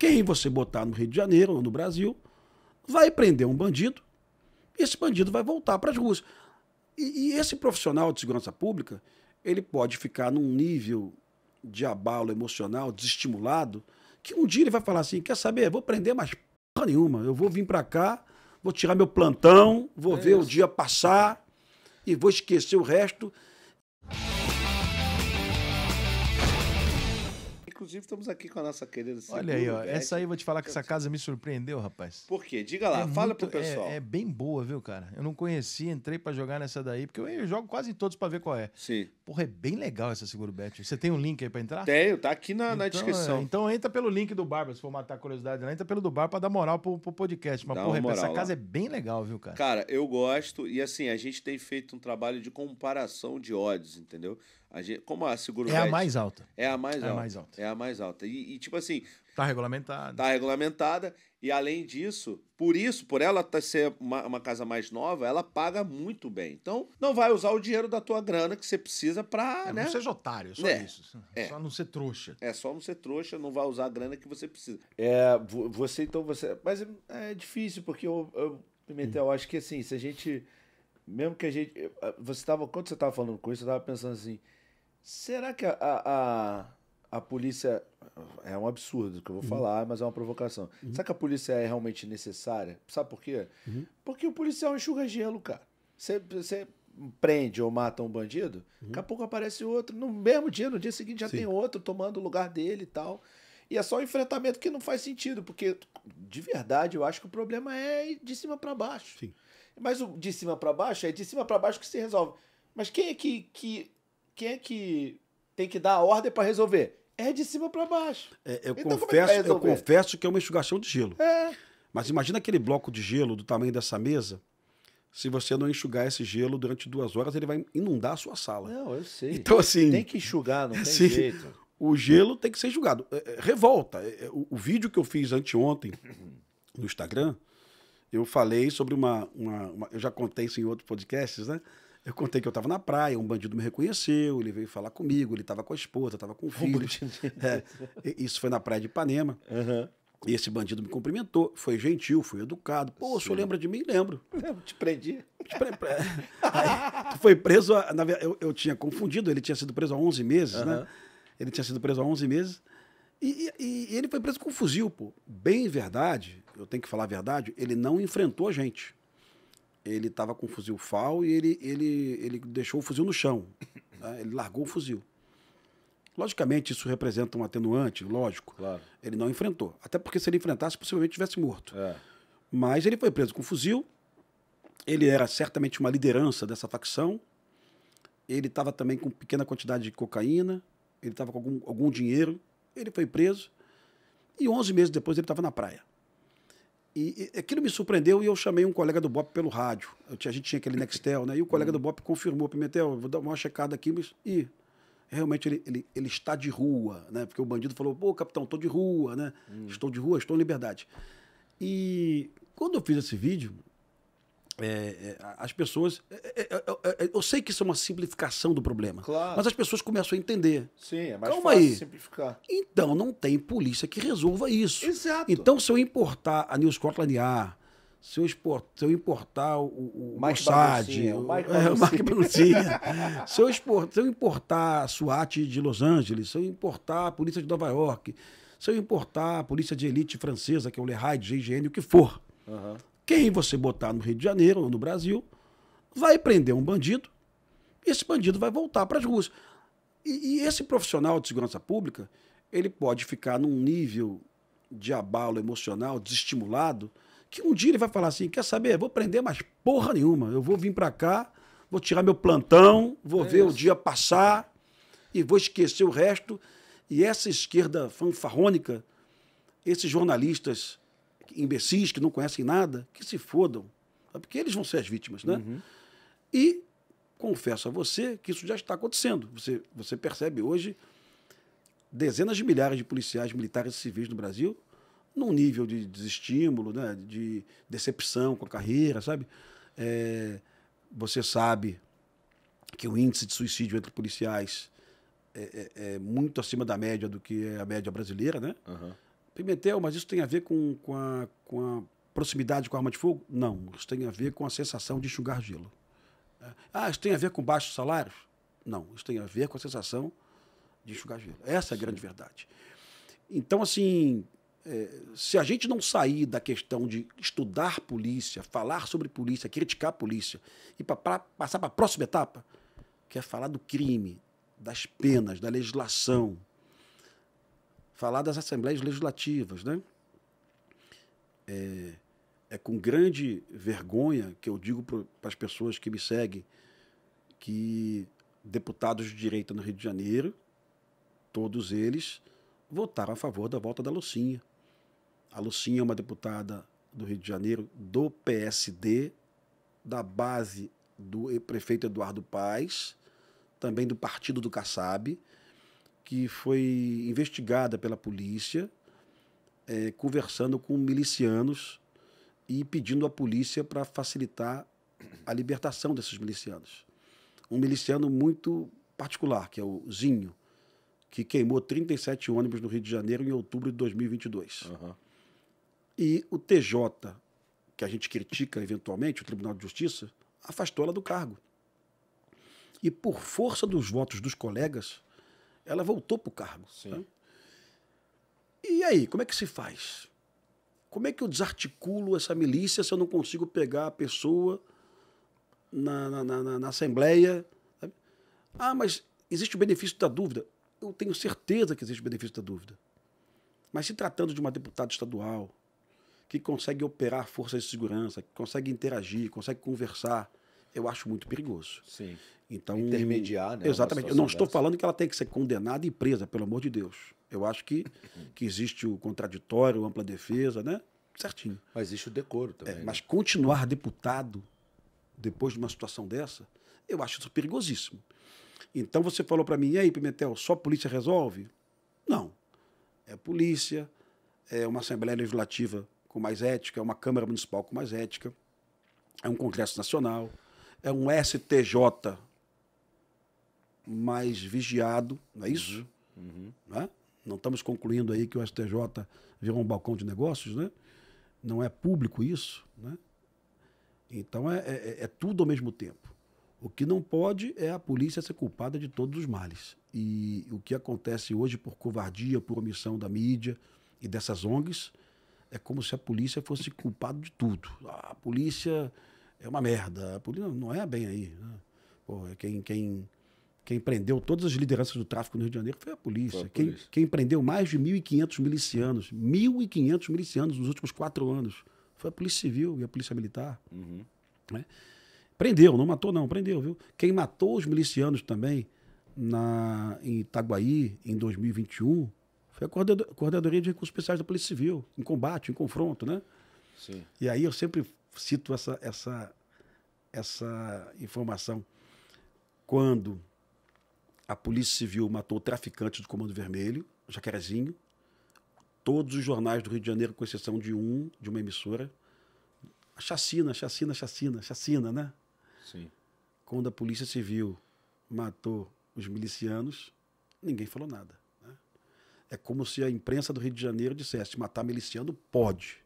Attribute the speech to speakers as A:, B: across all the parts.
A: Quem você botar no Rio de Janeiro ou no Brasil vai prender um bandido e esse bandido vai voltar para as ruas. E, e esse profissional de segurança pública, ele pode ficar num nível de abalo emocional, desestimulado, que um dia ele vai falar assim: quer saber? Vou prender mais porra nenhuma. Eu vou vir para cá, vou tirar meu plantão, vou é ver isso. o dia passar e vou esquecer o resto
B: Inclusive, estamos aqui com a nossa querida Olha aí, ó. Essa aí eu vou te falar que essa casa me surpreendeu, rapaz. Por quê? Diga lá, é fala muito, pro pessoal. É, é, bem boa, viu, cara? Eu não conhecia, entrei para jogar nessa daí, porque eu, eu jogo quase em todos para ver qual é. Sim. Porra, é bem legal essa Seguro Bet. Você tem um link aí para entrar? Tenho, tá aqui na, então, na é, descrição. É, então entra pelo link do Barba, se for matar a curiosidade lá, né? entra pelo do Barba para dar moral pro, pro podcast. Mas, Dá porra, moral, essa casa lá. é bem legal, viu, cara? Cara, eu gosto e assim, a gente tem feito um trabalho de comparação de odds, entendeu? A gente, como a seguro é a mais alta. É a mais, é alta, a mais alta. É a mais alta. E, e tipo assim. Está regulamentada. Está regulamentada. E além disso, por isso, por ela tá ser uma, uma, casa mais nova, ela paga muito bem. Então, não vai usar o dinheiro da tua grana que você precisa para. É, né? Não seja otário, é só é. isso. É. Só não ser trouxa. É, só não ser trouxa, não vai usar a grana que você precisa. É, você então, você. Mas é, é difícil, porque eu, Pimentel, eu acho que assim, se a gente. Mesmo que a gente. Você estava. Quando você estava falando com isso, eu estava pensando assim Será que a, a, a polícia. É um absurdo o que eu vou uhum. falar, mas é uma provocação. Uhum. Será que a polícia é realmente necessária? Sabe por quê? Uhum. Porque o policial enxuga gelo, cara. Você, prende ou mata um bandido, uhum. daqui a pouco aparece outro. No mesmo dia, no dia seguinte, já Sim. tem outro tomando o lugar dele e tal. E é só um enfrentamento que não faz sentido, porque de verdade eu acho que o problema é de cima para baixo. Sim. Mas o de cima para baixo é de cima para baixo que se resolve. Mas quem é que, que quem é que tem que dar a ordem para resolver? É de cima para baixo. É, eu, então, é confesso, é eu
A: confesso que é uma enxugação de gelo. É. Mas imagina aquele bloco de gelo do tamanho dessa mesa. Se você não enxugar esse gelo durante duas horas, ele vai inundar a sua sala. Não, eu sei. Então, assim. Tem que enxugar, não tem assim, jeito. O gelo tem que ser enxugado. É, é, revolta. O, o, vídeo que eu fiz anteontem no Instagram, eu falei sobre uma, uma, uma. Eu já contei isso em outros podcasts, né? Eu contei que eu estava na praia, um bandido me reconheceu, ele veio falar comigo, ele estava com a esposa, estava com o filho. Um é, isso foi na praia de Ipanema. Uhum. E esse bandido me cumprimentou, foi gentil, foi educado. Pô, Sim. o senhor lembra de mim? Lembro. Eu te prendi. Te pre... Aí, foi preso, a... eu, eu, tinha confundido, ele tinha sido preso há 11 meses, uhum. né? Ele tinha sido preso há 11 meses. E, e, e ele foi preso com um fuzil, pô. Bem verdade, eu tenho que falar a verdade, ele não enfrentou a gente ele estava com o fuzil FAL e ele, ele, ele deixou o fuzil no chão. Né? Ele largou o fuzil. Logicamente, isso representa um atenuante, lógico. Claro. Ele não enfrentou. Até porque se ele enfrentasse, possivelmente tivesse morto. É. Mas ele foi preso com o fuzil. Ele era certamente uma liderança dessa facção. Ele estava também com pequena quantidade de cocaína. Ele estava com algum, algum dinheiro. Ele foi preso. E 11 meses depois ele estava na praia. E, e, aquilo me surpreendeu e eu chamei um colega do BOP pelo rádio. Eu tinha, a gente tinha aquele Nextel, né? E o colega uhum. do BOP confirmou, Pimentel, vou dar uma checada aqui, mas. e realmente ele, ele, ele está de rua, né? Porque o bandido falou, pô, capitão, estou de rua, né? Hum. Estou de rua, estou em liberdade. E quando eu fiz esse vídeo, é, é as pessoas. É é, é, é, eu sei que isso é uma simplificação do problema. Claro. Mas as pessoas começam a entender.
B: Sim, é mais Calma fácil aí. simplificar.
A: Então não tem polícia que resolva isso. Exato. Então, se eu importar a New Scotland Yard, se eu, export, se eu importar o, o, o Mossad, o Mike se, eu export, se eu importar a SWAT de Los Angeles, se eu importar a polícia de Nova York, se eu importar a polícia de elite francesa, que é o Le de GIGN, o que for. Uhum. Quem você botar no Rio de Janeiro ou no Brasil vai prender um bandido e esse bandido vai voltar para as ruas. E, e, esse profissional de segurança pública, ele pode ficar num nível de abalo emocional, desestimulado, que um dia ele vai falar assim: quer saber? Vou prender mais porra nenhuma. Eu vou vir para cá, vou tirar meu plantão, vou é ver isso. o dia passar e vou esquecer o resto. E essa esquerda fanfarrônica, esses jornalistas imbecis que não conhecem nada, que se fodam. É porque eles vão ser as vítimas, né? Uhum. E confesso a você que isso já está acontecendo. Você, você percebe hoje dezenas de milhares de policiais militares e civis no Brasil num nível de desestímulo, né? de decepção com a carreira, sabe? É, você sabe que o índice de suicídio entre policiais é, é, é, muito acima da média do que é a média brasileira, né? Uhum. Pimentel, mas isso tem a ver com, com, a, com a proximidade com a arma de fogo? Não, isso tem a ver com a sensação de enxugar gelo. É. Ah, isso tem a ver com baixos salários? Não, isso tem a ver com a sensação de enxugar gelo. Essa é a Sim. grande verdade. Então, assim, é, se a gente não sair da questão de estudar polícia, falar sobre polícia, criticar polícia e pra, pra passar para a próxima etapa, que é falar do crime, das penas, da legislação, falar das assembleias legislativas, né? É, é com grande vergonha que eu digo para as pessoas que me seguem que deputados de direita no Rio de Janeiro, todos eles votaram a favor da volta da Lucinha. A Lucinha é uma deputada do Rio de Janeiro do PSD, da base do prefeito Eduardo Paes, também do partido do Kassab, que foi investigada pela polícia, é, conversando com milicianos e pedindo à polícia para facilitar a libertação desses milicianos. Um miliciano muito particular, que é o Zinho, que queimou 37 ônibus no Rio de Janeiro em outubro de 2022. Uhum. E o TJ, que a gente critica eventualmente, o Tribunal de Justiça, afastou ela do cargo. E por força dos votos dos colegas, ela voltou para o cargo. Né? E aí, como é que se faz? Como é que eu desarticulo essa milícia se eu não consigo pegar a pessoa na, na, na, na Assembleia? Sabe? Ah, mas existe o benefício da dúvida. Eu tenho certeza que existe o benefício da dúvida. Mas se tratando de uma deputada estadual, que consegue operar forças de segurança, que consegue interagir, consegue conversar, eu acho muito perigoso. Sim. Então, Intermediar, né? Exatamente. Eu não estou falando que ela tem que ser condenada e presa, pelo amor de Deus. Eu acho que, que existe o contraditório, ampla defesa, né? Certinho. Mas existe o decoro também. É, né? Mas continuar deputado depois de uma situação dessa, eu acho isso perigosíssimo. Então você falou para mim, e aí, Pimentel, só a polícia resolve? Não. É polícia, é uma Assembleia Legislativa com mais ética, é uma Câmara Municipal com mais ética, é um Congresso Nacional, é um STJ mais vigiado, não é isso? Uhum, uhum. Não, é? não estamos concluindo aí que o STJ virou um balcão de negócios, né? Não é público isso, né? Então é, é, é, é tudo ao mesmo tempo. O que não pode é a polícia ser culpada de todos os males. E o que acontece hoje por covardia, por omissão da mídia e dessas ONGs, é como se a polícia fosse culpada de tudo. A polícia é uma merda, a polícia não é bem aí. Né? Porra, é quem, quem, quem prendeu todas as lideranças do tráfico no Rio de Janeiro foi a polícia. Foi a polícia. Quem, quem prendeu mais de 1.500 milicianos, 1.500 milicianos nos últimos quatro anos, foi a Polícia Civil e a Polícia Militar. Uhum. Né? Prendeu, não matou não, prendeu, viu? Quem matou os milicianos também na, em Itaguaí, em 2021, foi a Coordenadoria de Recursos Especiais da Polícia Civil, em combate, em confronto, né? Sim. E aí eu sempre cito essa, essa, essa informação. Quando a Polícia Civil matou o traficante do Comando Vermelho, Jacarezinho, todos os jornais do Rio de Janeiro, com exceção de um, de uma emissora, chacina, chacina, chacina, chacina, né? Sim. Quando a Polícia Civil matou os milicianos, ninguém falou nada. Né? É como se a imprensa do Rio de Janeiro dissesse: matar miliciano pode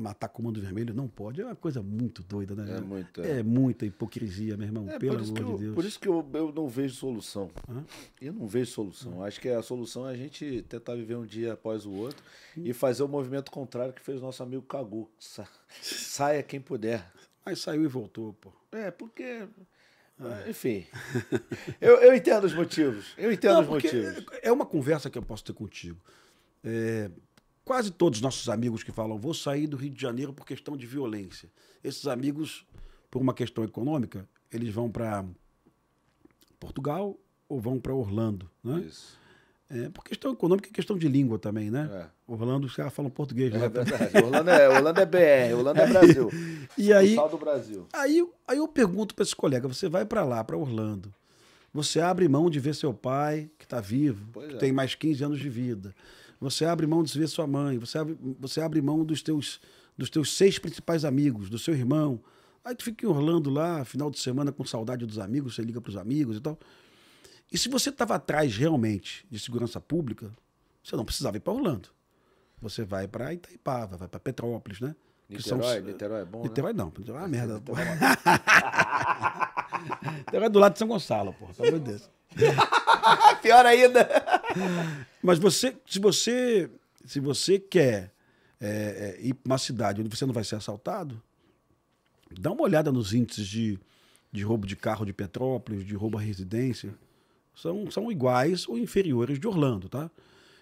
A: matar comando vermelho não pode. É uma coisa muito doida, né? É muita, é. é muita hipocrisia, meu irmão, é, pelo amor de eu, Deus. Por
B: isso que eu, eu não vejo solução. Hã? Eu não vejo solução. Hã? Acho que é a solução é a gente tentar viver um dia após o outro hum. e fazer o movimento contrário que fez nosso amigo Cagu. Sa saia quem puder. Mas saiu e voltou, pô. É, porque.
A: Ah. Ah, enfim, eu, eu entendo os motivos. Eu entendo não, os motivos. É uma conversa que eu posso ter contigo. É, Quase todos os nossos amigos que falam, vou sair do Rio de Janeiro por questão de violência. Esses amigos, por uma questão econômica, eles vão para Portugal ou vão para Orlando, né? Isso. É, por questão econômica e questão de língua também, né? É. Orlando, os caras falam português. Né? É, lá verdade. Orlando, é, Orlando
B: é BR, Orlando é Brasil. E aí, do Brasil. Aí,
A: aí eu pergunto para esse colega, você vai para lá, para Orlando, você abre mão de ver seu pai, que está vivo, que é. tem mais 15 anos de vida. Você abre mão de ver sua mãe, você abre, você abre mão dos teus, dos teus seis principais amigos, do seu irmão. Aí tu fica em Orlando lá, final de semana, com saudade dos amigos, você liga para os amigos e tal. E se você estava atrás realmente de segurança pública, você não precisava ir para Orlando. Você vai para Itaipava, vai para Petrópolis, né? Niterói, são...
B: Niterói é bom, né? Niterói né? não,
A: Niterói é uma merda. Niterói é do lado de São Gonçalo, porra, pelo amor de Deus. Pior ainda. Mas você, se você, se você quer é, é, ir para uma cidade onde você não vai ser assaltado, dá uma olhada nos índices de, de roubo de carro de Petrópolis, de roubo à residência. São, são iguais ou inferiores de Orlando, tá?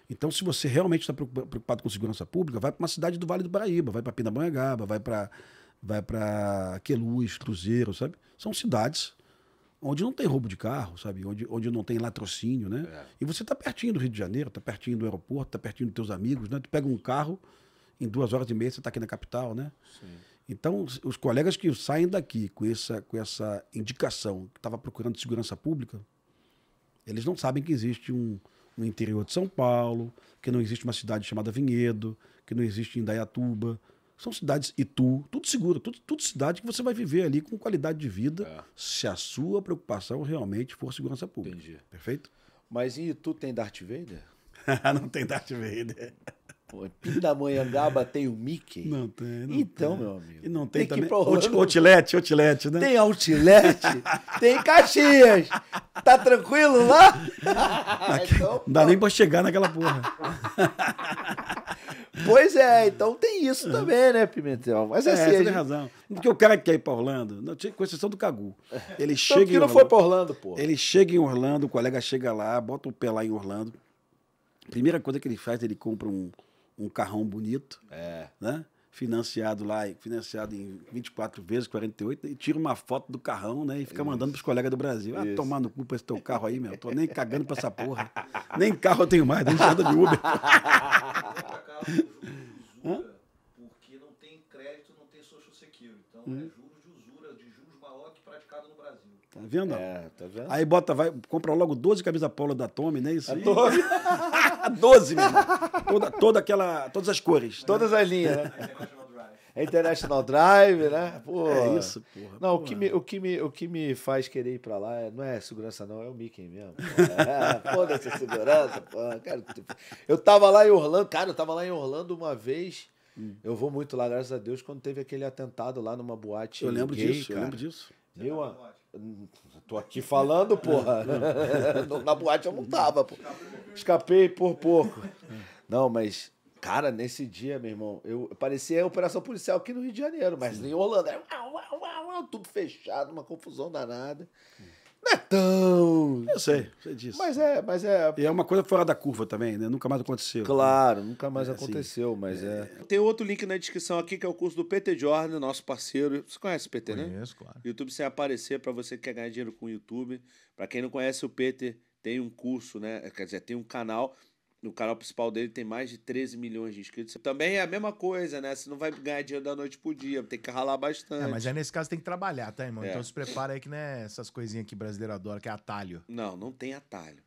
A: Então, se você realmente está preocupado com segurança pública, vai para uma cidade do Vale do Paraíba, vai para Pindamonhangaba, vai para vai para Queluz, Cruzeiro, sabe? São cidades onde não tem roubo de carro, sabe? Onde, onde não tem latrocínio, né? É. E você está pertinho do Rio de Janeiro, está pertinho do aeroporto, está pertinho dos teus amigos, né? Tu pega um carro, em duas horas e meia você está aqui na capital, né? Sim. Então, os colegas que saem daqui com essa, com essa indicação que estava procurando segurança pública, eles não sabem que existe um, um interior de São Paulo, que não existe uma cidade chamada Vinhedo, que não existe Indaiatuba, são cidades Itu, tudo seguro, tudo, tudo cidade que você vai viver ali com qualidade de vida, é. se a sua preocupação realmente for segurança pública. Entendi. Perfeito? Mas em Itu tem Darth Vader? não tem Darth Vader. Pô, Pindamonhangaba
B: tem o Mickey? Não tem. Não então, tem. meu amigo. E não tem, tem também. Que Orlando.
A: outlet, outlet,
B: né? Tem outlet, tem Caxias. Tá tranquilo lá? Aqui, então, não
A: dá nem pra chegar naquela porra. Pois é, então tem isso é. também, né, Pimentel? Mas é, assim. Você gente... tem razão. Porque o cara que quer ir pra Orlando, não, com exceção do Cagu. Ele então, chega. que não foi pra Orlando, pô. Ele chega em Orlando, o colega chega lá, bota o pé lá em Orlando. Primeira coisa que ele faz, ele compra um um carrão bonito, é. né? Financiado lá, financiado em 24 vezes, 48, e tira uma foto do carrão, né? E fica Isso. mandando pros colegas do Brasil. Ah, Isso. tomar no cu pra esse teu carro aí, meu. Tô nem cagando pra essa porra. nem carro eu tenho mais, nem nada de Uber. Porque não tem crédito, não tem social security. Então hum. é justo. Tá vendo? É, tá vendo? Aí bota, vai, compra logo 12 camisas polo da Tommy, né? Isso aí. 12. 12 mesmo. Toda, toda aquela, todas as cores. Todas né? as linhas, né? É International Drive, né? Pô. É isso, porra. Não, porra. O, que
B: me, o, que me, o que me faz querer ir pra lá é, não é segurança, não, é o Mickey mesmo. É, Foda-se segurança, porra. Cara, eu tava lá em Orlando, cara, eu tava lá em Orlando uma vez. Hum. Eu vou muito lá, graças a Deus, quando teve aquele atentado lá numa boate. Eu lembro gay, disso, cara. eu lembro disso. Meu, Tô aqui falando, porra. Na boate eu não tava, pô. Escapei por pouco. Não, mas, cara, nesse dia, meu irmão, eu parecia a operação policial aqui no Rio de Janeiro, mas Sim. em Holanda. Era, uau, uau, uau, tudo fechado, uma confusão danada. Sim.
A: Não é tão. Eu sei, sei disso. Mas é. Mas é... E é uma coisa fora da curva também, né? Nunca mais aconteceu. Claro, nunca mais é, assim, aconteceu, assim, mas é...
B: é. Tem outro link na descrição aqui que é o curso do PT Jordan, nosso parceiro. Você conhece o PT, Conheço, né? Conheço, claro. YouTube sem aparecer para você que quer ganhar dinheiro com o YouTube. Para quem não conhece o PT, tem um curso, né? Quer dizer, tem um canal no canal principal dele tem mais de 13 milhões de inscritos. Também é a mesma coisa, né? Você não vai ganhar dinheiro da noite pro dia, tem que ralar bastante. É, mas aí nesse caso tem que trabalhar, tá, irmão? É. Então se prepara aí que não é essas coisinhas que brasileiro adora, que é atalho. Não, não tem atalho.